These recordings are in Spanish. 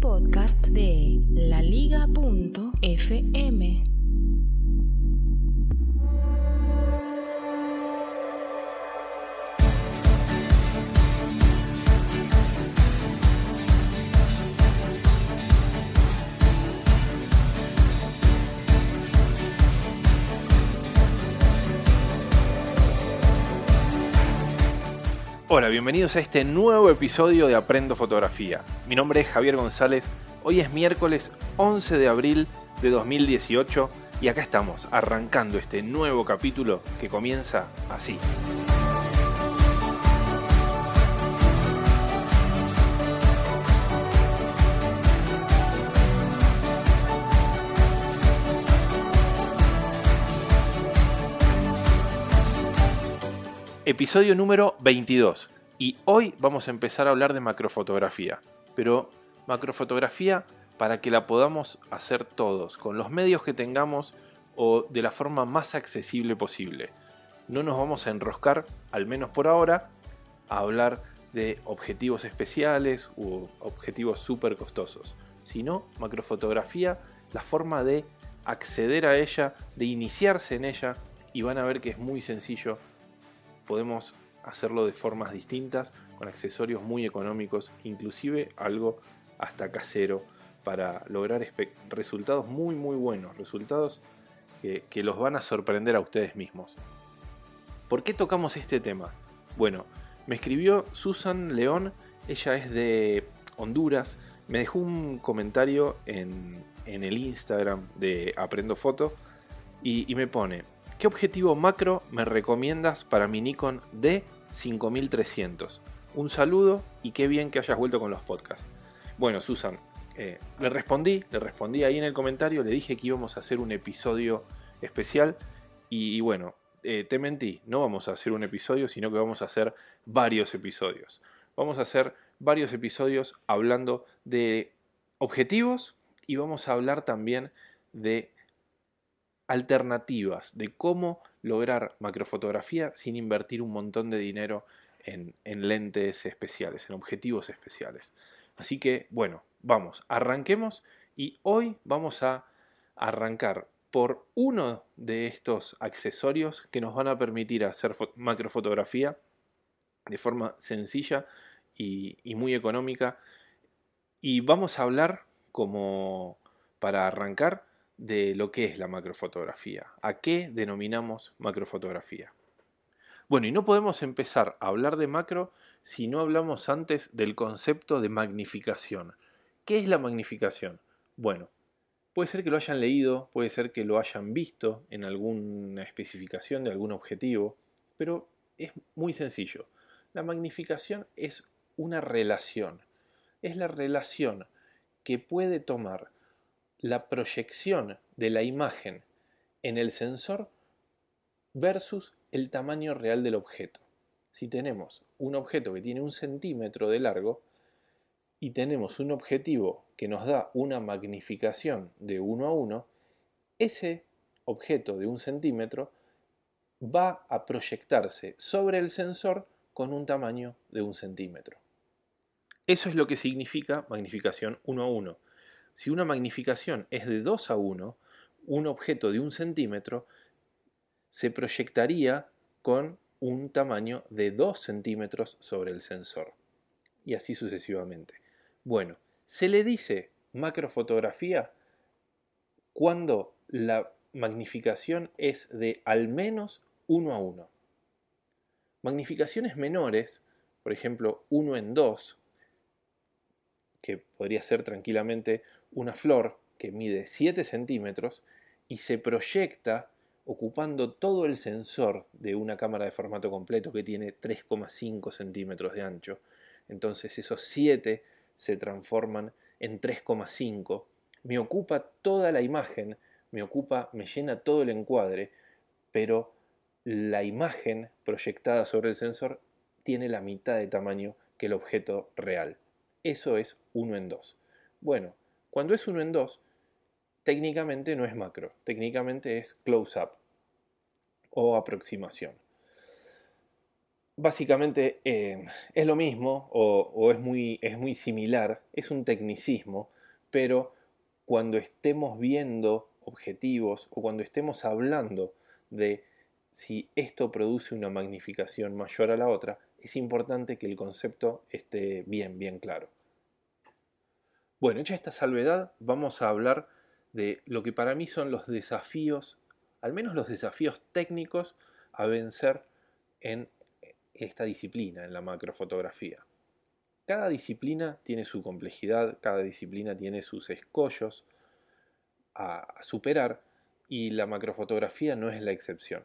podcast de laliga.fm. Hola, bienvenidos a este nuevo episodio de Aprendo Fotografía. Mi nombre es Javier González, hoy es miércoles 11 de abril de 2018 y acá estamos arrancando este nuevo capítulo que comienza así. episodio número 22. Y hoy vamos a empezar a hablar de macrofotografía. Pero macrofotografía para que la podamos hacer todos, con los medios que tengamos o de la forma más accesible posible. No nos vamos a enroscar, al menos por ahora, a hablar de objetivos especiales u objetivos súper costosos, sino macrofotografía, la forma de acceder a ella, de iniciarse en ella, y van a ver que es muy sencillo podemos hacerlo de formas distintas, con accesorios muy económicos, inclusive algo hasta casero, para lograr resultados muy muy buenos, resultados que, los van a sorprender a ustedes mismos. ¿Por qué tocamos este tema? Bueno, me escribió Susan León, ella es de Honduras, me dejó un comentario en, el Instagram de Aprendo Foto y me pone, ¿Qué objetivo macro me recomiendas para mi Nikon D5300? Un saludo y qué bien que hayas vuelto con los podcasts. Bueno, Susan, eh, le respondí, le respondí ahí en el comentario, le dije que íbamos a hacer un episodio especial y, bueno, eh, te mentí, no vamos a hacer un episodio, sino que vamos a hacer varios episodios. Vamos a hacer varios episodios hablando de objetivos y vamos a hablar también de alternativas de cómo lograr macrofotografía sin invertir un montón de dinero en, lentes especiales, en objetivos especiales. Así que, bueno, vamos, arranquemos y hoy vamos a arrancar por uno de estos accesorios que nos van a permitir hacer macrofotografía de forma sencilla y muy económica. Y vamos a hablar, como para arrancar, de lo que es la macrofotografía, a qué denominamos macrofotografía. Bueno, y no podemos empezar a hablar de macro si no hablamos antes del concepto de magnificación. ¿Qué es la magnificación? Bueno, puede ser que lo hayan leído, puede ser que lo hayan visto en alguna especificación de algún objetivo, pero es muy sencillo. La magnificación es una relación, es la relación que puede tomar la proyección de la imagen en el sensor versus el tamaño real del objeto. Si tenemos un objeto que tiene un centímetro de largo y tenemos un objetivo que nos da una magnificación de 1 a 1, ese objeto de un centímetro va a proyectarse sobre el sensor con un tamaño de un centímetro. Eso es lo que significa magnificación 1 a 1. Si una magnificación es de 2 a 1, un objeto de un centímetro se proyectaría con un tamaño de 2 centímetros sobre el sensor. Y así sucesivamente. Bueno, se le dice macrofotografía cuando la magnificación es de al menos 1 a 1. Magnificaciones menores, por ejemplo 1 en 2, que podría ser tranquilamente una flor que mide 7 centímetros y se proyecta ocupando todo el sensor de una cámara de formato completo que tiene 3,5 centímetros de ancho. Entonces esos 7 se transforman en 3,5. Me ocupa toda la imagen, me ocupa, me llena todo el encuadre, pero la imagen proyectada sobre el sensor tiene la mitad de tamaño que el objeto real. Eso es 1 en 2. Bueno, cuando es uno en dos, técnicamente no es macro, técnicamente es close-up o aproximación. Básicamente eh, es lo mismo o, o, es, muy, es muy similar, es un tecnicismo, pero cuando estemos viendo objetivos o cuando estemos hablando de si esto produce una magnificación mayor a la otra, es importante que el concepto esté bien, bien claro. Bueno, hecha esta salvedad, vamos a hablar de lo que para mí son los desafíos, al menos los desafíos técnicos a vencer en esta disciplina, en la macrofotografía. Cada disciplina tiene su complejidad, cada disciplina tiene sus escollos a superar y la macrofotografía no es la excepción.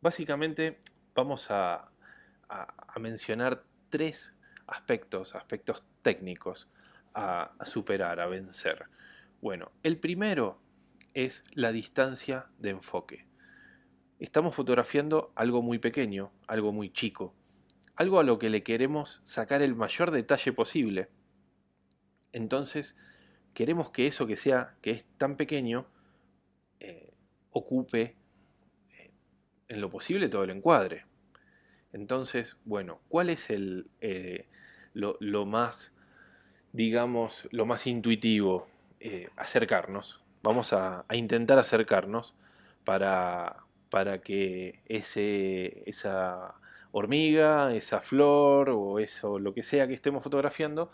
Básicamente vamos a, mencionar tres aspectos, aspectos técnicos a, superar, a vencer. Bueno, el primero es la distancia de enfoque. Estamos fotografiando algo muy pequeño, algo muy chico, algo a lo que le queremos sacar el mayor detalle posible. Entonces, queremos que eso que sea, que es tan pequeño, eh, ocupe eh, en lo posible todo el encuadre. Entonces, bueno, ¿cuál es el, eh, lo, más, digamos, lo más intuitivo, eh, acercarnos. Vamos a, intentar acercarnos para, para que ese, esa hormiga, esa flor o eso, lo que sea que estemos fotografiando,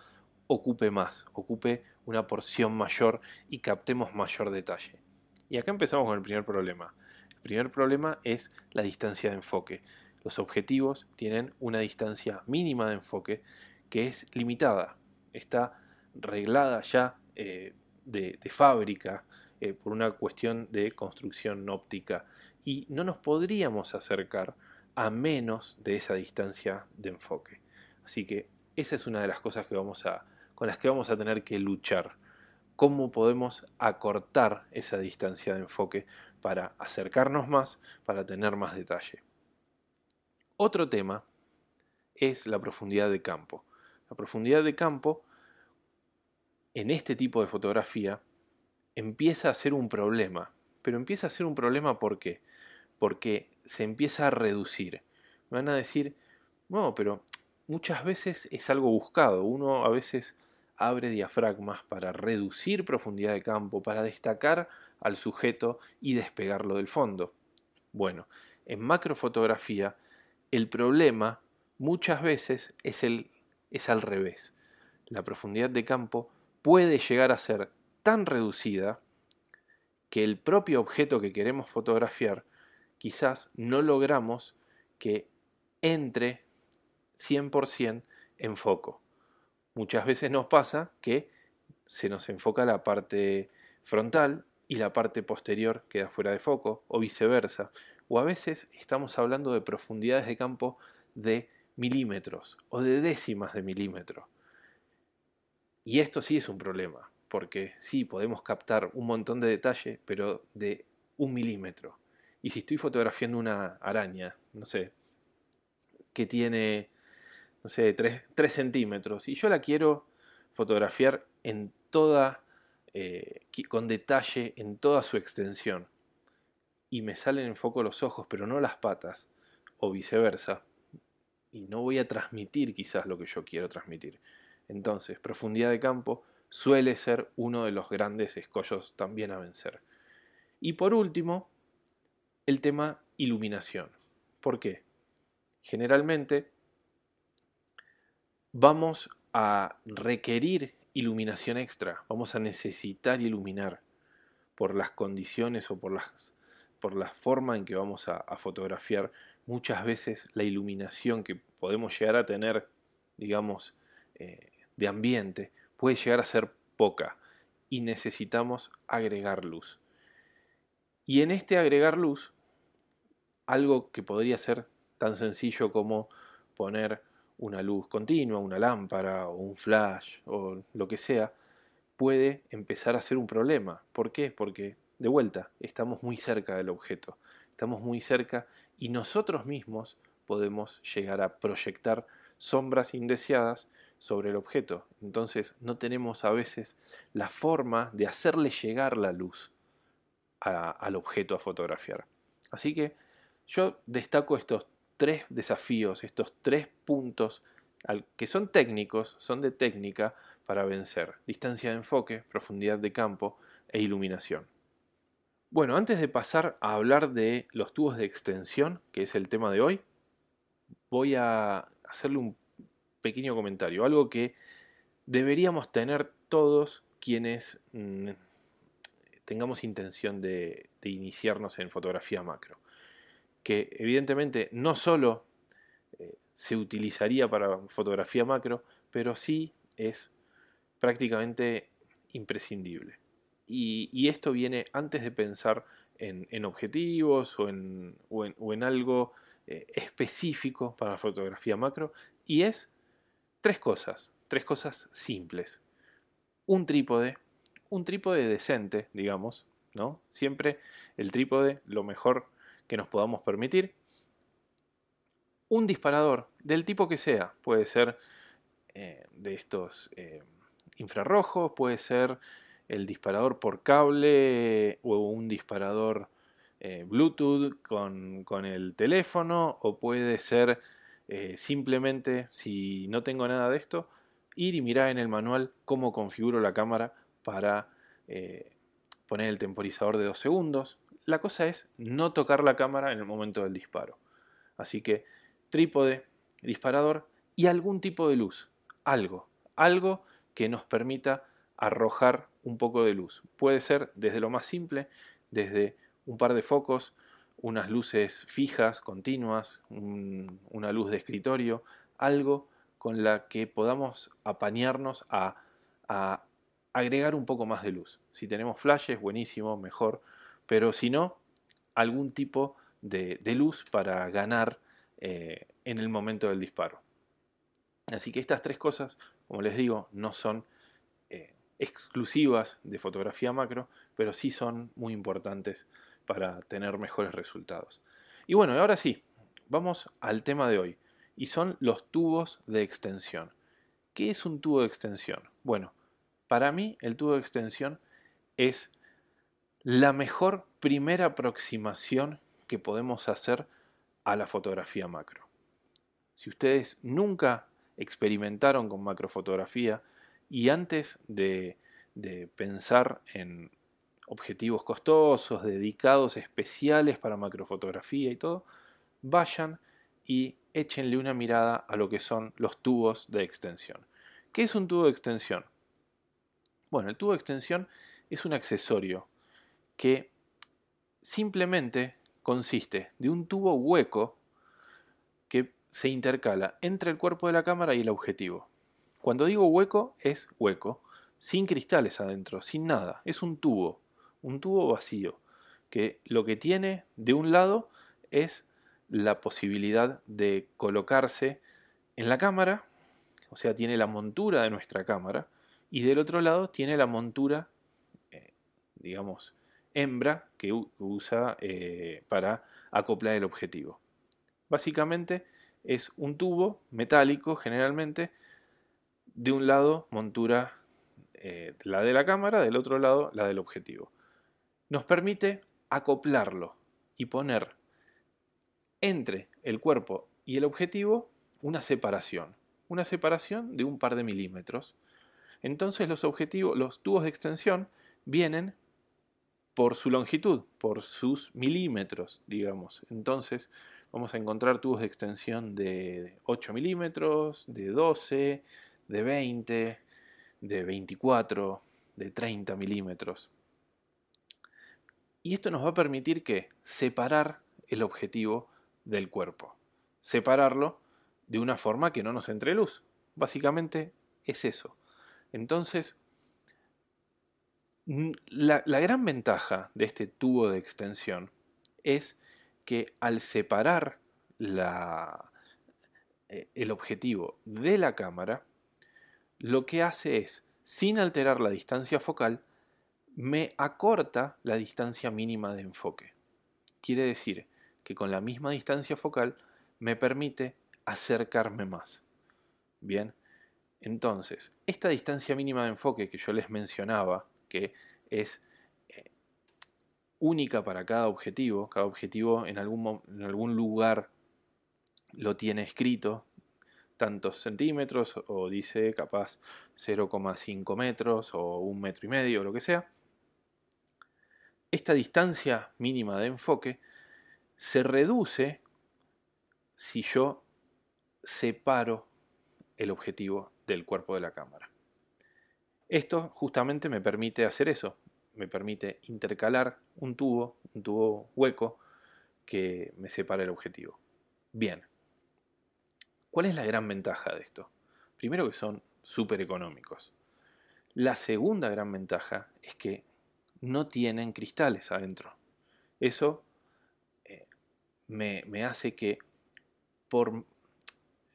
ocupe más, ocupe una porción mayor y captemos mayor detalle. Y acá empezamos con el primer problema. El primer problema es la distancia de enfoque. Los objetivos tienen una distancia mínima de enfoque que es limitada, está reglada ya eh, de, fábrica eh, por una cuestión de construcción óptica y no nos podríamos acercar a menos de esa distancia de enfoque. Así que esa es una de las cosas que vamos a, con las que vamos a tener que luchar. Cómo podemos acortar esa distancia de enfoque para acercarnos más, para tener más detalle. Otro tema es la profundidad de campo. La profundidad de campo en este tipo de fotografía empieza a ser un problema. Pero empieza a ser un problema ¿por qué? Porque se empieza a reducir. Me van a decir, no, pero muchas veces es algo buscado. Uno a veces abre diafragmas para reducir profundidad de campo, para destacar al sujeto y despegarlo del fondo. Bueno, en macrofotografía el problema muchas veces es el es al revés. La profundidad de campo puede llegar a ser tan reducida que el propio objeto que queremos fotografiar quizás no logramos que entre 100% en foco. Muchas veces nos pasa que se nos enfoca la parte frontal y la parte posterior queda fuera de foco o viceversa. O a veces estamos hablando de profundidades de campo de milímetros o de décimas de milímetro. Y esto sí es un problema, porque sí, podemos captar un montón de detalle, pero de un milímetro. Y si estoy fotografiando una araña, no sé, que tiene, no sé, 3, centímetros, y yo la quiero fotografiar en toda, eh, con detalle, en toda su extensión, y me salen en foco los ojos, pero no las patas, o viceversa, y no voy a transmitir quizás lo que yo quiero transmitir. Entonces, profundidad de campo suele ser uno de los grandes escollos también a vencer. Y por último, el tema iluminación. ¿Por qué? Generalmente vamos a requerir iluminación extra, vamos a necesitar iluminar por las condiciones o por, las, por la forma en que vamos a fotografiar muchas veces la iluminación que podemos llegar a tener, digamos, eh, de ambiente, puede llegar a ser poca y necesitamos agregar luz. Y en este agregar luz, algo que podría ser tan sencillo como poner una luz continua, una lámpara o un flash o lo que sea, puede empezar a ser un problema. ¿Por qué? Porque, de vuelta, estamos muy cerca del objeto, estamos muy cerca y nosotros mismos podemos llegar a proyectar sombras indeseadas sobre el objeto. Entonces no tenemos a veces la forma de hacerle llegar la luz al objeto a fotografiar. Así que yo destaco estos tres desafíos, estos tres puntos que son técnicos, son de técnica para vencer. Distancia de enfoque, profundidad de campo e iluminación. Bueno, antes de pasar a hablar de los tubos de extensión, que es el tema de hoy, voy a hacerle un pequeño comentario, algo que deberíamos tener todos quienes mm, tengamos intención de, iniciarnos en fotografía macro, que evidentemente no solo eh, se utilizaría para fotografía macro, pero sí es prácticamente imprescindible. Y, esto viene antes de pensar en, objetivos o en, algo eh, específico para fotografía macro. Y es tres cosas, tres cosas simples. Un trípode, un trípode decente, digamos, ¿no? Siempre el trípode lo mejor que nos podamos permitir. Un disparador, del tipo que sea, puede ser eh, de estos eh, infrarrojos, puede ser el disparador por cable o un disparador eh, Bluetooth con, el teléfono o puede ser eh, simplemente, si no tengo nada de esto, ir y mirar en el manual cómo configuro la cámara para eh, poner el temporizador de 2 segundos. La cosa es no tocar la cámara en el momento del disparo. Así que trípode, disparador y algún tipo de luz, algo, algo que nos permita arrojar un poco de luz. Puede ser desde lo más simple, desde un par de focos, unas luces fijas, continuas, una luz de escritorio, algo con la que podamos apañarnos a, agregar un poco más de luz. Si tenemos flashes, buenísimo, mejor, pero si no, algún tipo de, luz para ganar eh, en el momento del disparo. Así que estas tres cosas, como les digo, no son exclusivas de fotografía macro, pero sí son muy importantes para tener mejores resultados. Y bueno, ahora sí, vamos al tema de hoy, y son los tubos de extensión. ¿Qué es un tubo de extensión? Bueno, para mí el tubo de extensión es la mejor primera aproximación que podemos hacer a la fotografía macro. Si ustedes nunca experimentaron con macrofotografía, y antes de, pensar en objetivos costosos, dedicados especiales para macrofotografía y todo, vayan y échenle una mirada a lo que son los tubos de extensión. ¿Qué es un tubo de extensión? Bueno, el tubo de extensión es un accesorio que simplemente consiste de un tubo hueco que se intercala entre el cuerpo de la cámara y el objetivo. Cuando digo hueco, es hueco, sin cristales adentro, sin nada. Es un tubo, un tubo vacío, que lo que tiene de un lado es la posibilidad de colocarse en la cámara, o sea, tiene la montura de nuestra cámara, y del otro lado tiene la montura, eh, digamos, hembra que usa eh, para acoplar el objetivo. Básicamente es un tubo metálico generalmente de un lado montura eh, la de la cámara, del otro lado la del objetivo. Nos permite acoplarlo y poner entre el cuerpo y el objetivo una separación, una separación de un par de milímetros. Entonces los objetivos, los tubos de extensión vienen por su longitud, por sus milímetros, digamos. Entonces vamos a encontrar tubos de extensión de 8 milímetros, de 12, de 20, de 24, de 30 milímetros. Y esto nos va a permitir que separar el objetivo del cuerpo, separarlo de una forma que no nos entre luz. Básicamente es eso. Entonces, la, gran ventaja de este tubo de extensión es que al separar eh, el objetivo de la cámara, lo que hace es, sin alterar la distancia focal, me acorta la distancia mínima de enfoque. Quiere decir que con la misma distancia focal me permite acercarme más. Bien, entonces, esta distancia mínima de enfoque que yo les mencionaba, que es eh, única para cada objetivo, cada objetivo en algún lugar lo tiene escrito, tantos centímetros o dice capaz 0,5 metros o un metro y medio o lo que sea, esta distancia mínima de enfoque se reduce si yo separo el objetivo del cuerpo de la cámara. Esto justamente me permite hacer eso, me permite intercalar un tubo, un tubo hueco que me separa el objetivo. Bien, ¿Cuál es la gran ventaja de esto? Primero que son súper económicos. La segunda gran ventaja es que no tienen cristales adentro. Eso eh, me, hace que por,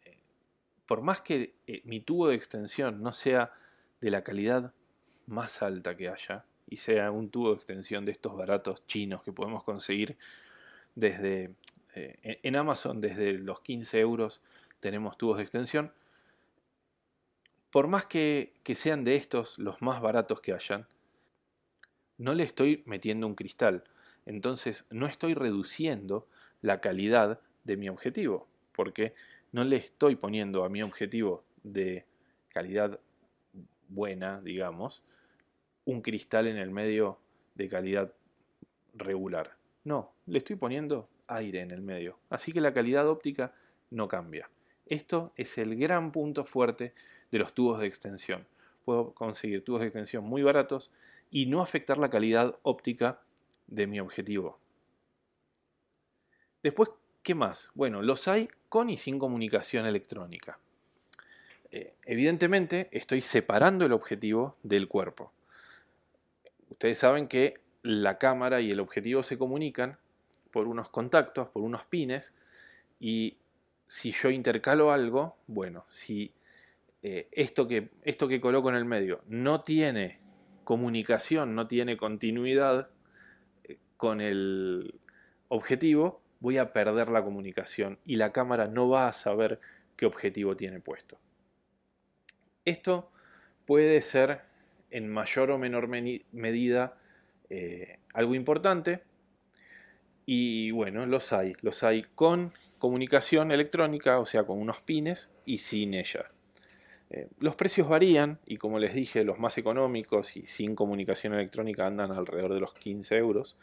eh, por más que eh, mi tubo de extensión no sea de la calidad más alta que haya y sea un tubo de extensión de estos baratos chinos que podemos conseguir desde en Amazon desde los 15 euros tenemos tubos de extensión. Por más que, sean de estos los más baratos que hayan, no le estoy metiendo un cristal. Entonces no estoy reduciendo la calidad de mi objetivo, porque no le estoy poniendo a mi objetivo de calidad buena, digamos, un cristal en el medio de calidad regular. No, le estoy poniendo aire en el medio. Así que la calidad óptica no cambia. Esto es el gran punto fuerte de los tubos de extensión. Puedo conseguir tubos de extensión muy baratos y no afectar la calidad óptica de mi objetivo. Después, ¿qué más? Bueno, los hay con y sin comunicación electrónica. Eh, evidentemente, estoy separando el objetivo del cuerpo. Ustedes saben que la cámara y el objetivo se comunican por unos contactos, por unos pines, y si yo intercalo algo, bueno, si eh, esto, que, esto que coloco en el medio no tiene comunicación, no tiene continuidad eh, con el objetivo, voy a perder la comunicación y la cámara no va a saber qué objetivo tiene puesto. Esto puede ser en mayor o menor medida eh, algo importante y bueno, los hay, los hay con comunicación electrónica, o sea, con unos pines y sin ella. Eh, los precios varían y como les dije, los más económicos y sin comunicación electrónica andan alrededor de los 15 euros.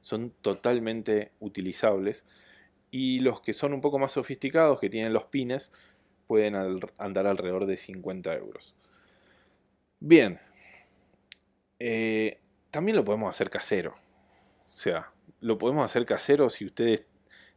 Son totalmente utilizables. Y los que son un poco más sofisticados, que tienen los pines, pueden andar alrededor de 50 euros. Bien. Eh, también lo podemos hacer casero. O sea, lo podemos hacer casero si ustedes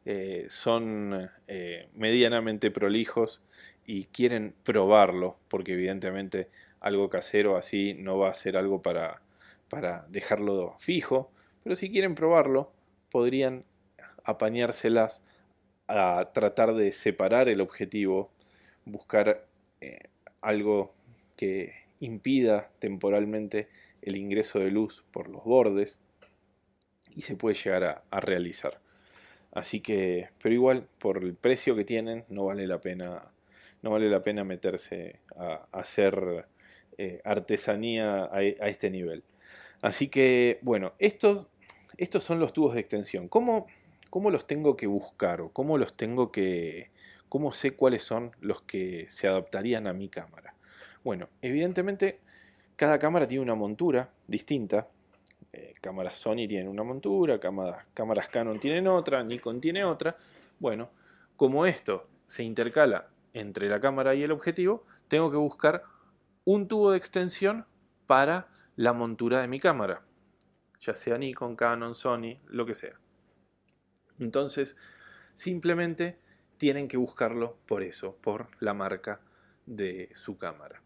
eh, son eh, medianamente prolijos y quieren probarlo, porque evidentemente algo casero así no va a ser algo para, para dejarlo fijo, pero si quieren probarlo, podrían apañárselas a tratar de separar el objetivo, buscar eh, algo que impida temporalmente el ingreso de luz por los bordes y se puede llegar a realizar. Así que, pero igual, por el precio que tienen, no vale la pena, no vale la pena meterse a, hacer eh, artesanía e, a, este nivel. Así que, bueno, estos, estos son los tubos de extensión. ¿Cómo, ¿Cómo, los tengo que buscar o cómo los tengo que, cómo sé cuáles son los que se adaptarían a mi cámara? Bueno, evidentemente cada cámara tiene una montura distinta, eh, cámaras Sony tienen una montura, cámaras Canon tienen otra, Nikon tiene otra. Bueno, como esto se intercala entre la cámara y el objetivo, tengo que buscar un tubo de extensión para la montura de mi cámara, ya sea Nikon, Canon, Sony, lo que sea. Entonces, simplemente tienen que buscarlo por eso, por la marca de su cámara.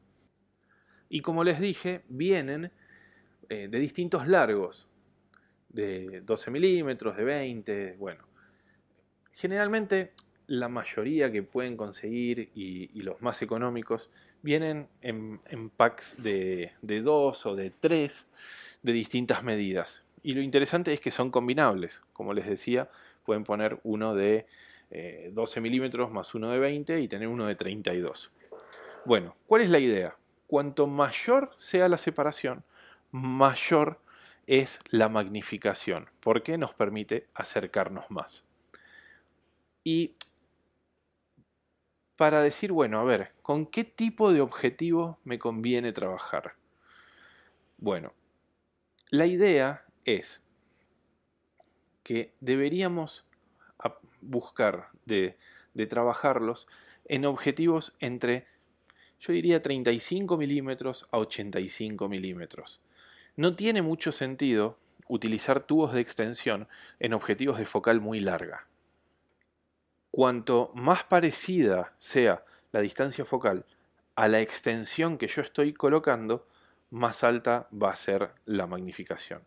Y como les dije, vienen eh, de distintos largos, de 12 milímetros, de 20, bueno. Generalmente la mayoría que pueden conseguir y, los más económicos vienen en, packs de, de 2 o de 3 de distintas medidas. Y lo interesante es que son combinables, como les decía, pueden poner uno de 12 eh, milímetros más uno de 20 y tener uno de 32. Bueno, ¿cuál es la idea? Cuanto mayor sea la separación, mayor es la magnificación, porque nos permite acercarnos más. Y para decir, bueno, a ver, ¿con qué tipo de objetivo me conviene trabajar? Bueno, la idea es que deberíamos buscar de, trabajarlos en objetivos entre, yo diría, 35 milímetros a 85 milímetros. No tiene mucho sentido utilizar tubos de extensión en objetivos de focal muy larga. Cuanto más parecida sea la distancia focal a la extensión que yo estoy colocando, más alta va a ser la magnificación.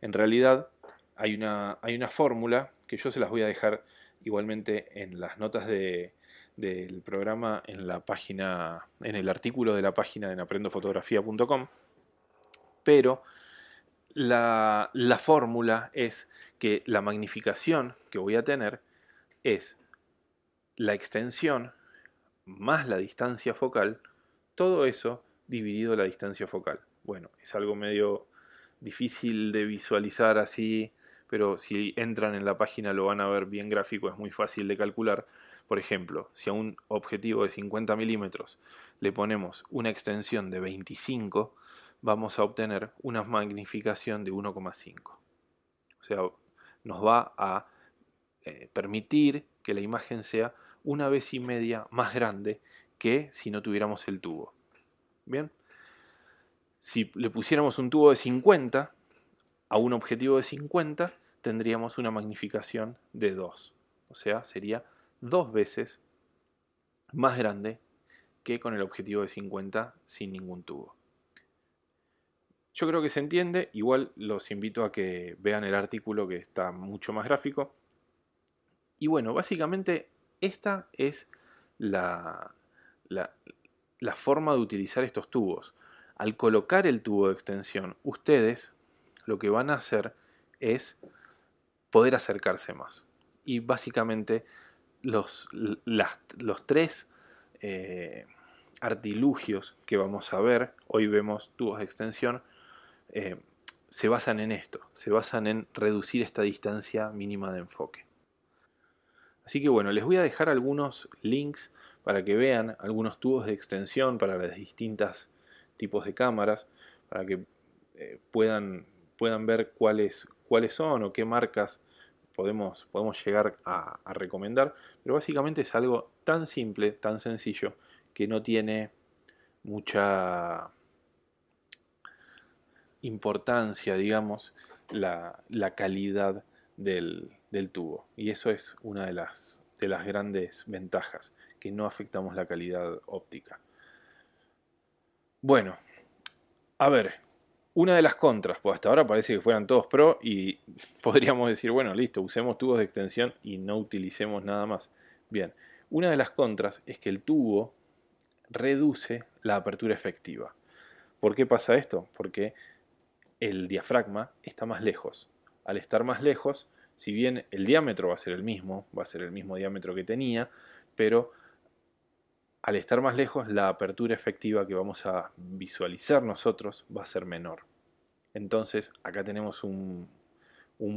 En realidad hay una, hay una fórmula que yo se las voy a dejar igualmente en las notas del programa, en la página, en el artículo de la página en aprendofotografía.com pero la, fórmula es que la magnificación que voy a tener es la extensión más la distancia focal, todo eso dividido la distancia focal. Bueno, es algo medio difícil de visualizar así, pero si entran en la página lo van a ver bien gráfico, es muy fácil de calcular. Por ejemplo, si a un objetivo de 50 milímetros le ponemos una extensión de 25, vamos a obtener una magnificación de 1,5. O sea, nos va a eh, permitir que la imagen sea una vez y media más grande que si no tuviéramos el tubo. Bien, si le pusiéramos un tubo de 50 a un objetivo de 50, tendríamos una magnificación de 2. O sea, sería dos veces más grande que con el objetivo de 50 sin ningún tubo. Yo creo que se entiende, igual los invito a que vean el artículo que está mucho más gráfico. Y bueno, básicamente esta es la, forma de utilizar estos tubos. Al colocar el tubo de extensión, ustedes lo que van a hacer es poder acercarse más. Y básicamente los, tres eh, artilugios que vamos a ver, hoy vemos tubos de extensión, eh, se basan en esto, se basan en reducir esta distancia mínima de enfoque. Así que bueno, les voy a dejar algunos links para que vean algunos tubos de extensión para los distintos tipos de cámaras, para que eh, puedan, puedan ver cuáles, cuáles son o qué marcas podemos, podemos llegar a recomendar. Pero básicamente es algo tan simple, tan sencillo, que no tiene mucha importancia, digamos, la, calidad del, tubo. Y eso es una de las, de las grandes ventajas, que no afectamos la calidad óptica. Bueno, a ver, una de las contras, pues hasta ahora parece que fueran todos pro y podríamos decir, bueno, listo, usemos tubos de extensión y no utilicemos nada más. Bien, una de las contras es que el tubo reduce la apertura efectiva. ¿Por qué pasa esto? Porque el diafragma está más lejos. Al estar más lejos, si bien el diámetro va a ser el mismo, va a ser el mismo diámetro que tenía, pero al estar más lejos, la apertura efectiva que vamos a visualizar nosotros va a ser menor. Entonces, acá tenemos un,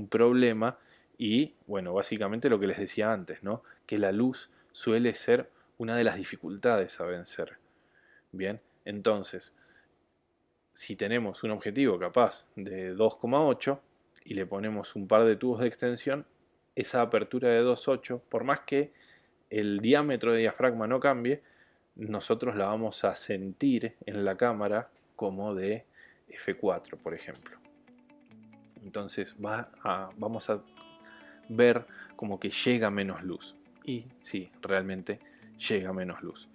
problema y, bueno, básicamente lo que les decía antes, ¿no? Que la luz suele ser una de las dificultades a vencer. Bien, entonces, si tenemos un objetivo capaz de 2,8 y le ponemos un par de tubos de extensión, esa apertura de 2,8, por más que el diámetro de diafragma no cambie, nosotros la vamos a sentir en la cámara como de F4, por ejemplo. Entonces va vamos a ver como que llega menos luz. Y sí, realmente llega menos luz.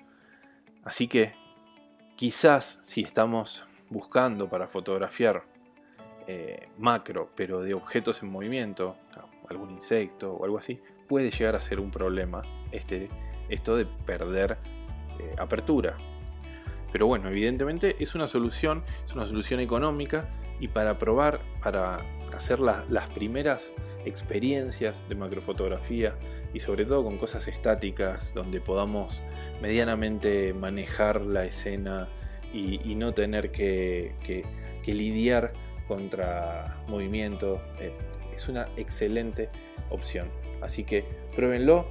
Así que quizás si estamos buscando para fotografiar eh, macro, pero de objetos en movimiento, algún insecto o algo así, puede llegar a ser un problema este, esto de perder eh, apertura. Pero bueno, evidentemente es una solución, es una solución económica y para probar, para hacer las primeras experiencias de macrofotografía y sobre todo con cosas estáticas donde podamos medianamente manejar la escena y, no tener que, lidiar contra movimiento. Eh, es una excelente opción. Así que pruébenlo,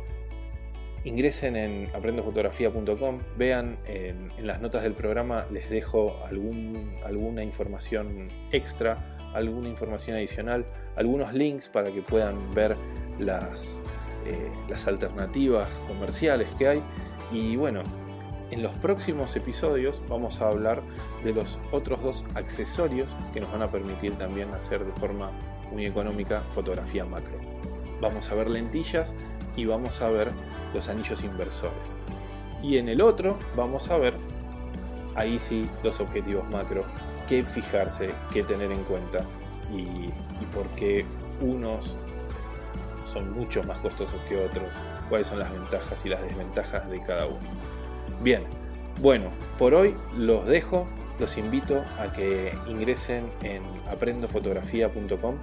ingresen en aprendofotografía.com, vean en, las notas del programa, les dejo algún, alguna información extra, alguna información adicional, algunos links para que puedan ver las, eh, las alternativas comerciales que hay. Y bueno, en los próximos episodios vamos a hablar de los otros dos accesorios que nos van a permitir también hacer de forma muy económica fotografía macro. Vamos a ver lentillas y vamos a ver los anillos inversores. Y en el otro vamos a ver ahí sí los objetivos macro, qué fijarse, qué tener en cuenta y, y por qué unos son mucho más costosos que otros, cuáles son las ventajas y las desventajas de cada uno. Bien, bueno, por hoy los dejo, los invito a que ingresen en aprendofotografía.com.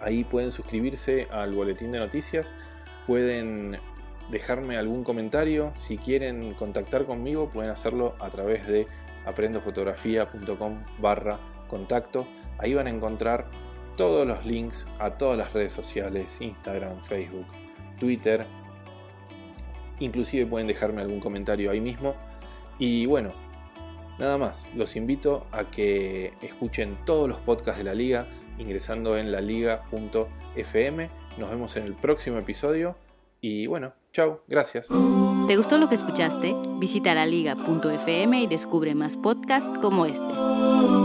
Ahí pueden suscribirse al boletín de noticias, pueden dejarme algún comentario, si quieren contactar conmigo pueden hacerlo a través de aprendofotografía.com barra contacto. Ahí van a encontrar todos los links a todas las redes sociales, Instagram, Facebook, Twitter, Inclusive pueden dejarme algún comentario ahí mismo. Y bueno, nada más. Los invito a que escuchen todos los podcasts de la liga ingresando en laliga.fm. Nos vemos en el próximo episodio. Y bueno, chao, gracias. ¿Te gustó lo que escuchaste? Visita laliga.fm y descubre más podcasts como este.